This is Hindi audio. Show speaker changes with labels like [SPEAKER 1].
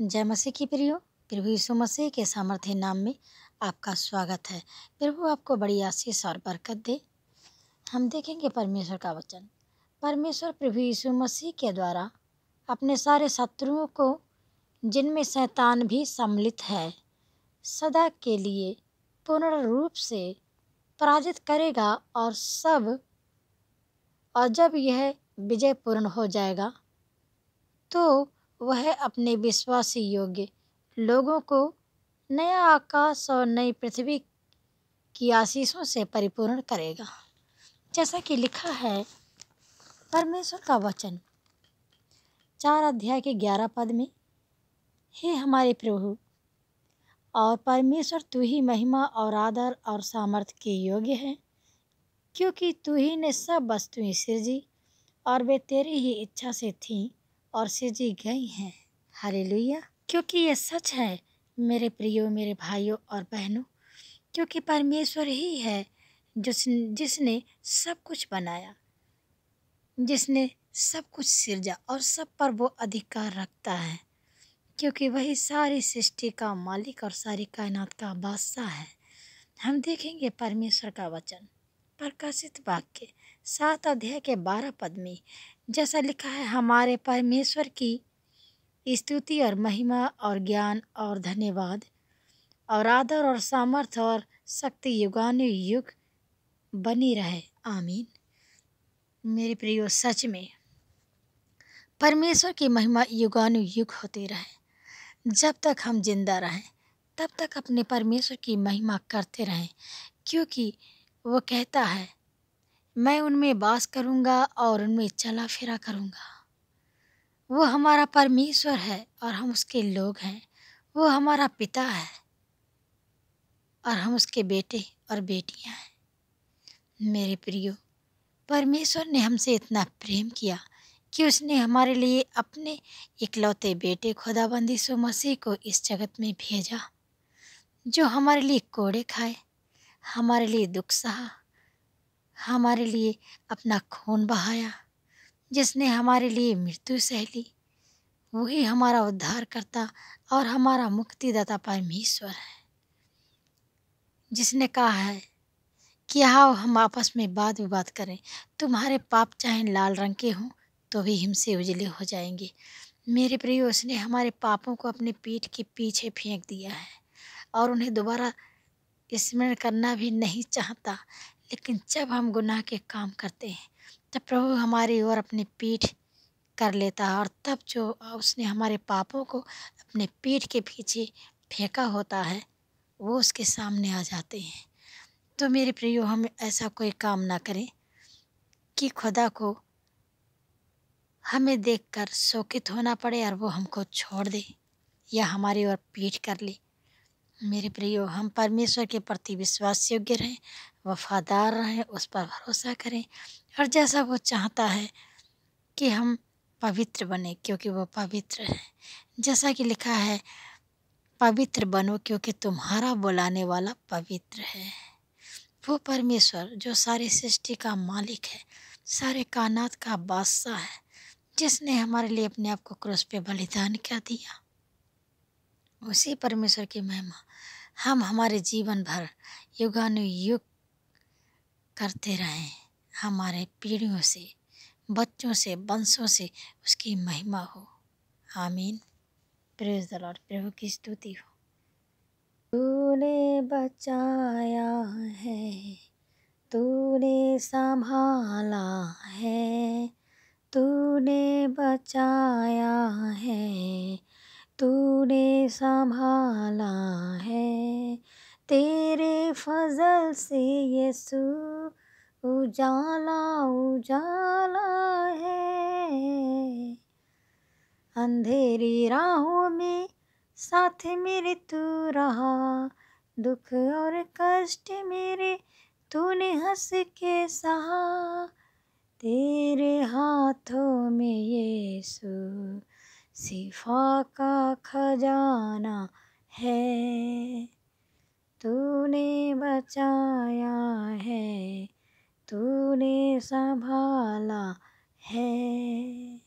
[SPEAKER 1] जय मसीह की प्रियो प्रभु यीशु मसीह के सामर्थ्य नाम में आपका स्वागत है प्रभु आपको बड़ी आशीष और बरकत दे हम देखेंगे परमेश्वर का वचन परमेश्वर प्रभु यीशु मसीह के द्वारा अपने सारे शत्रुओं को जिनमें शैतान भी सम्मिलित है सदा के लिए पूर्ण रूप से पराजित करेगा और सब और जब यह विजय पूर्ण हो जाएगा तो वह अपने विश्वासी योग्य लोगों को नया आकाश और नई पृथ्वी की आशीषों से परिपूर्ण करेगा जैसा कि लिखा है परमेश्वर का वचन चार अध्याय के ग्यारह पद में हे हमारे प्रभु और परमेश्वर तू ही महिमा और आदर और सामर्थ्य के योग्य है क्योंकि तू ही ने सब वस्तुएं सृजी और वे तेरी ही इच्छा से थीं और से जी गई हैं हरे क्योंकि ये सच है मेरे प्रियो मेरे भाइयों और बहनों क्योंकि परमेश्वर ही है जिस जिसने सब कुछ बनाया जिसने सब कुछ सिरजा और सब पर वो अधिकार रखता है क्योंकि वही सारी सृष्टि का मालिक और सारी कायनात का बादशाह है हम देखेंगे परमेश्वर का वचन प्रकाशित वाक्य सात अध्याय के बारह पद में जैसा लिखा है हमारे परमेश्वर की स्तुति और महिमा और ज्ञान और धन्यवाद और आदर और सामर्थ्य और शक्ति युग बनी रहे आमीन मेरे प्रियो सच में परमेश्वर की महिमा युग होती रहे जब तक हम जिंदा रहें तब तक अपने परमेश्वर की महिमा करते रहें क्योंकि वो कहता है मैं उनमें बास करूँगा और उनमें चला फिरा करूँगा वो हमारा परमेश्वर है और हम उसके लोग हैं वो हमारा पिता है और हम उसके बेटे और बेटियां हैं मेरे प्रियो परमेश्वर ने हमसे इतना प्रेम किया कि उसने हमारे लिए अपने इकलौते बेटे खुदाबंदी सो मसीह को इस जगत में भेजा जो हमारे लिए कोड़े खाए हमारे लिए दुख सहा हमारे लिए अपना खून बहाया जिसने हमारे लिए मृत्यु सहली वही हमारा उद्धार करता और हमारा मुक्तिदाता परमेश्वर है जिसने कहा है कि आओ हम आपस में बात विवाद करें तुम्हारे पाप चाहे लाल रंग के हों तो भी हिमसे उजले हो जाएंगे मेरे प्रियो उसने हमारे पापों को अपने पीठ के पीछे फेंक दिया है और उन्हें दोबारा स्मरण करना भी नहीं चाहता लेकिन जब हम गुनाह के काम करते हैं तब प्रभु हमारी ओर अपनी पीठ कर लेता है और तब जो उसने हमारे पापों को अपने पीठ के पीछे फेंका होता है वो उसके सामने आ जाते हैं तो मेरे प्रियो हम ऐसा कोई काम ना करें कि खुदा को हमें देखकर शोकित होना पड़े और वो हमको छोड़ दे या हमारी ओर पीठ कर ले मेरे प्रियो हम परमेश्वर के प्रति विश्वास योग्य रहें वफादार रहें उस पर भरोसा करें और जैसा वो चाहता है कि हम पवित्र बने क्योंकि वो पवित्र हैं जैसा कि लिखा है पवित्र बनो क्योंकि तुम्हारा बुलाने वाला पवित्र है वो परमेश्वर जो सारे सृष्टि का मालिक है सारे कानात का बादशाह है जिसने हमारे लिए अपने आप को क्रूस पे बलिदान क्या दिया उसी परमेश्वर की महिमा हम हमारे जीवन भर युगानुयुग करते रहें हमारे पीढ़ियों से बच्चों से वंशों से उसकी महिमा हो आमीन प्रेज दल और प्रभु की स्तुति हो
[SPEAKER 2] तूने बचाया है तूने संभाला है तूने बचाया से यीशु उजाला उजाला है अंधेरी राहों में साथ मेरे तू रहा दुख और कष्ट मेरे तूने हंस के सहा तेरे हाथों में यीशु सिफा का खजाना है तूने बचाया है तूने संभाला है